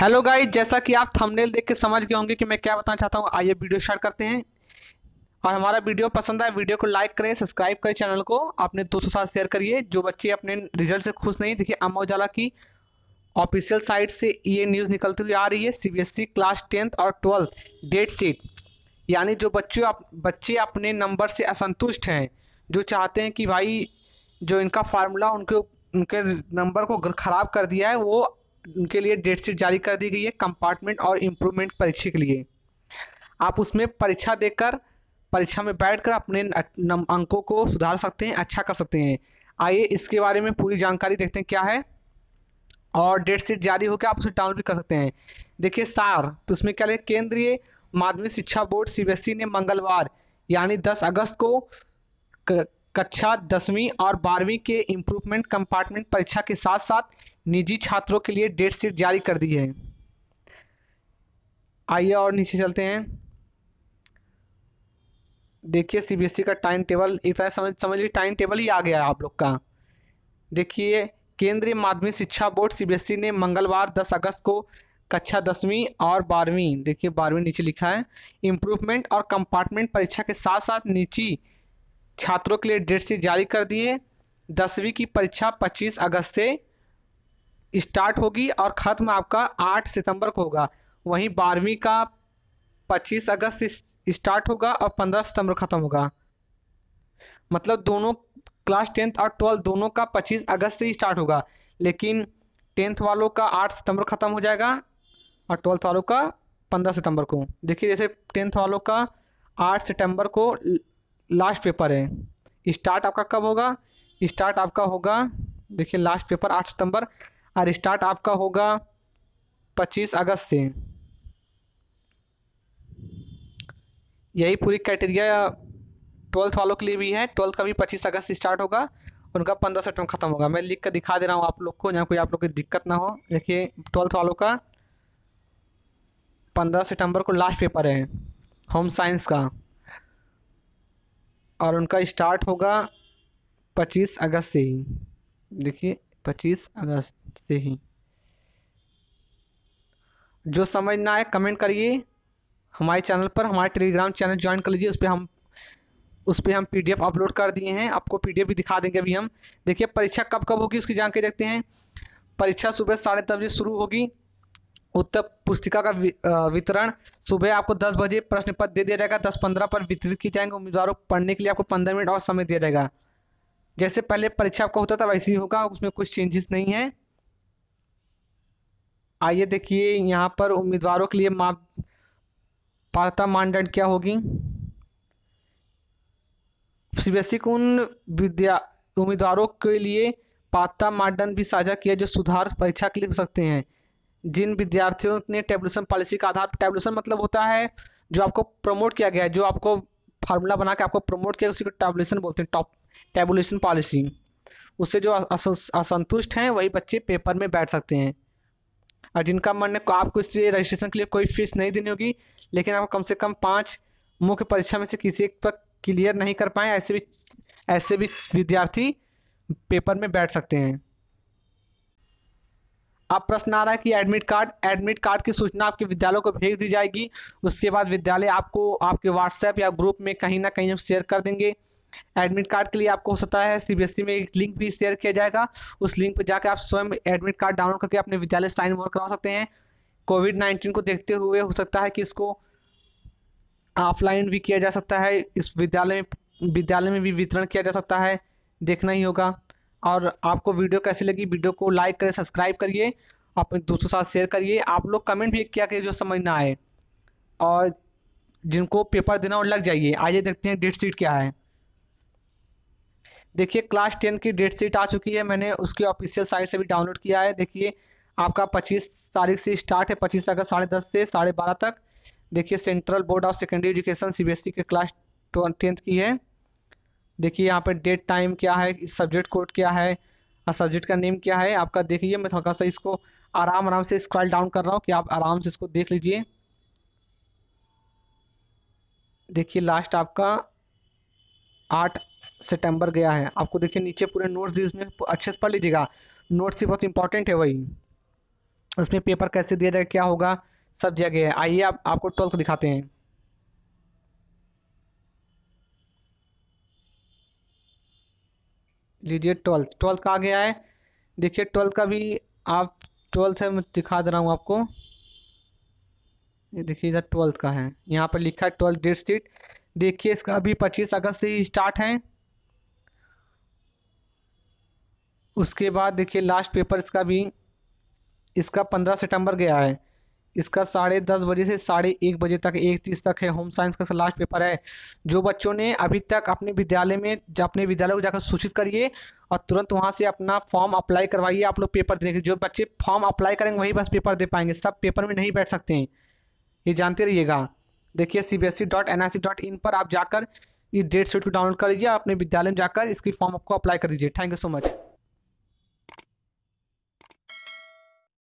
hello guys जैसा कि आप थंबनेल देख के समझ गए होंगे कि मैं क्या बताना चाहता हूँ आइए वीडियो शेयर करते हैं और हमारा वीडियो पसंद आए वीडियो को लाइक करें सब्सक्राइब करें चैनल को अपने दोस्तों साथ शेयर करिए जो बच्चे अपने रिजल्ट से खुश नहीं देखिए अमर उजाला की ऑफिशियल साइट से ये न्यूज़ निकलती हुई आ रही है सी क्लास टेंथ और ट्वेल्थ डेट सीट यानी जो बच्चे अप, बच्चे अपने नंबर से असंतुष्ट हैं जो चाहते हैं कि भाई जो इनका फार्मूला उनके उनके नंबर को ख़राब कर दिया है वो उनके लिए डेट शीट जारी कर दी गई है कंपार्टमेंट और इम्प्रूवमेंट परीक्षा के लिए आप उसमें परीक्षा देकर परीक्षा में बैठकर अपने अंकों को सुधार सकते हैं अच्छा कर सकते हैं आइए इसके बारे में पूरी जानकारी देखते हैं क्या है और डेट शीट जारी होकर आप उसे डाउनलोड भी कर सकते हैं देखिए सार उसमें क्या लिखे केंद्रीय माध्यमिक शिक्षा बोर्ड सी e ने मंगलवार यानी दस अगस्त को कक्षा दसवीं और बारहवीं के इम्प्रूवमेंट कंपार्टमेंट परीक्षा के साथ साथ निजी छात्रों के लिए डेट शीट जारी कर दी है आइए और नीचे चलते हैं देखिए सीबीएसई e का टाइम टेबल इतना समझ समझ लीजिए टाइम टेबल ही आ गया आप लोग का देखिए केंद्रीय माध्यमिक शिक्षा बोर्ड सीबीएसई e ने मंगलवार 10 अगस्त को कक्षा दसवीं और बारहवीं देखिए बारहवीं नीचे लिखा है इम्प्रूवमेंट और कंपार्टमेंट परीक्षा के साथ साथ निजी छात्रों के लिए डेट शीट जारी कर दिए दसवीं की परीक्षा 25 अगस्त से स्टार्ट होगी और ख़त्म आपका 8 सितंबर को होगा वहीं बारहवीं का 25 अगस्त से स्टार्ट होगा और 15 सितंबर ख़त्म होगा मतलब दोनों क्लास टेंथ और ट्वेल्थ दोनों का 25 अगस्त से स्टार्ट होगा लेकिन टेंथ वालों का 8 सितंबर ख़त्म हो जाएगा और ट्वेल्थ वालों का 15 सितंबर को देखिए जैसे टेंथ वालों का आठ सितंबर को लास्ट पेपर है स्टार्ट आपका कब होगा स्टार्ट आपका होगा देखिए लास्ट पेपर आठ सितंबर और स्टार्ट आपका होगा पच्चीस अगस्त से यही पूरी क्राइटेरिया ट्वेल्थ वालों के लिए भी है ट्वेल्थ का भी पच्चीस अगस्त से स्टार्ट होगा उनका पंद्रह सेप्टेम्बर खत्म होगा मैं लिख कर दिखा दे रहा हूँ आप लोग को यहाँ कोई आप लोग की दिक्कत ना हो देखिए ट्वेल्थ वालों का पंद्रह सितंबर को लास्ट पेपर है होम साइंस का और उनका स्टार्ट होगा पच्चीस अगस्त से ही देखिए पच्चीस अगस्त से ही जो समझ ना आए कमेंट करिए हमारे चैनल पर हमारे टेलीग्राम चैनल ज्वाइन कर लीजिए उस पर हम उस पर हम पीडीएफ अपलोड कर दिए हैं आपको पीडीएफ भी दिखा देंगे अभी हम देखिए परीक्षा कब कब होगी उसकी जानकारी देखते हैं परीक्षा सुबह साढ़े दस बजे शुरू होगी उत्तर पुस्तिका का वितरण सुबह आपको दस बजे प्रश्न पत्र दे दिया जाएगा दस पंद्रह पर वितरित किए जाएंगे उम्मीदवारों को पढ़ने के लिए आपको पंद्रह मिनट और समय दिया जाएगा जैसे पहले परीक्षा आपका होता था वैसे ही होगा उसमें कुछ चेंजेस नहीं है आइए देखिए यहाँ पर उम्मीदवारों के लिए माप पात्रता मानदंड क्या होगी सीबीएसई को उन विद्या उम्मीदवारों के लिए पात्रता मानदंड भी साझा किया जो सुधार परीक्षा के लिए हो सकते हैं जिन विद्यार्थियों ने टेबलेशन पॉलिसी का आधार टेबलेशन मतलब होता है जो आपको प्रमोट किया गया है जो आपको फार्मूला बना के आपको प्रमोट किया उसी को टेबलेशन बोलते हैं टॉप टेबलेशन पॉलिसी उससे जो असंतुष्ट हैं वही बच्चे पेपर में बैठ सकते हैं और जिनका मन है आपको इसलिए रजिस्ट्रेशन के लिए कोई फीस नहीं देनी होगी लेकिन आपको कम से कम पाँच मुख्य परीक्षा में से किसी एक पर क्लियर नहीं कर पाए ऐसे भी ऐसे भी विद्यार्थी पेपर में बैठ सकते हैं अब प्रश्न आ रहा है कि एडमिट कार्ड एडमिट कार्ड की सूचना आपके विद्यालय को भेज दी जाएगी उसके बाद विद्यालय आपको आपके व्हाट्सएप या ग्रुप में कहीं ना कहीं हम शेयर कर देंगे एडमिट कार्ड के लिए आपको हो सकता है सीबीएसई e में एक लिंक भी शेयर किया जाएगा उस लिंक पर जाकर आप स्वयं एडमिट कार्ड डाउनलोड करके अपने विद्यालय साइन ओवर करवा सकते हैं कोविड नाइन्टीन को देखते हुए हो सकता है कि इसको ऑफलाइन भी किया जा सकता है इस विद्यालय में विद्यालय में भी वितरण किया जा सकता है देखना ही होगा और आपको वीडियो कैसी लगी वीडियो को लाइक करें सब्सक्राइब करिए अपने दोस्तों साथ शेयर करिए आप लोग कमेंट भी किया करिए जो समझ ना आए और जिनको पेपर देना और लग जाइए आइए देखते हैं डेट शीट क्या है देखिए क्लास टेन की डेट शीट आ चुकी है मैंने उसकी ऑफिशियल साइट से भी डाउनलोड किया है देखिए आपका पच्चीस तारीख से स्टार्ट है पच्चीस अगस्त साढ़े दस से साढ़े बारह तक देखिए central board of secondary education C B S C के क्लास टेंथ की है देखिए यहाँ पर डेट टाइम क्या है सब्जेक्ट कोड क्या है और सब्जेक्ट का नेम क्या है आपका देखिए मैं थोड़ा सा इसको आराम आराम से स्क्रॉल डाउन कर रहा हूँ कि आप आराम से इसको देख लीजिए देखिए लास्ट आपका आठ सितंबर गया है आपको देखिए नीचे पूरे नोट्स दिए उसमें अच्छे से पढ़ लीजिएगा नोट्स ही बहुत इंपॉर्टेंट है वही उसमें पेपर कैसे दिया जाएगा क्या होगा सब दिया गया है आइए आप, आपको ट्वेल्थ दिखाते हैं लीजिए ट्वेल्थ ट्वेल्थ का आ गया है देखिए ट्वेल्थ का भी आप ट्वेल्थ है मैं दिखा दे रहा हूँ आपको ये देखिए इधर ट्वेल्थ का है यहाँ पर लिखा है ट्वेल्थ डेट सीट देखिए इसका अभी पच्चीस अगस्त से ही स्टार्ट है उसके बाद देखिए लास्ट पेपर इसका भी इसका पंद्रह सितंबर गया है इसका साढ़े दस बजे से साढ़े एक बजे तक एक तीस तक है होम साइंस का लास्ट पेपर है जो बच्चों ने अभी तक अपने विद्यालय में अपने विद्यालय को जाकर सूचित करिए और तुरंत वहाँ से अपना फॉर्म अप्लाई करवाइए आप लोग पेपर देने के जो बच्चे फॉर्म अप्लाई करेंगे वही बस पेपर दे पाएंगे सब पेपर में नहीं बैठ सकते हैं ये जानते रहिएगा देखिए C B S E dot N I C dot in पर आप जाकर इस डेट शीट को डाउनलोड कर लीजिए अपने विद्यालय में जाकर इसकी फॉर्म आपको अप्लाई कर दीजिए थैंक यू सो मच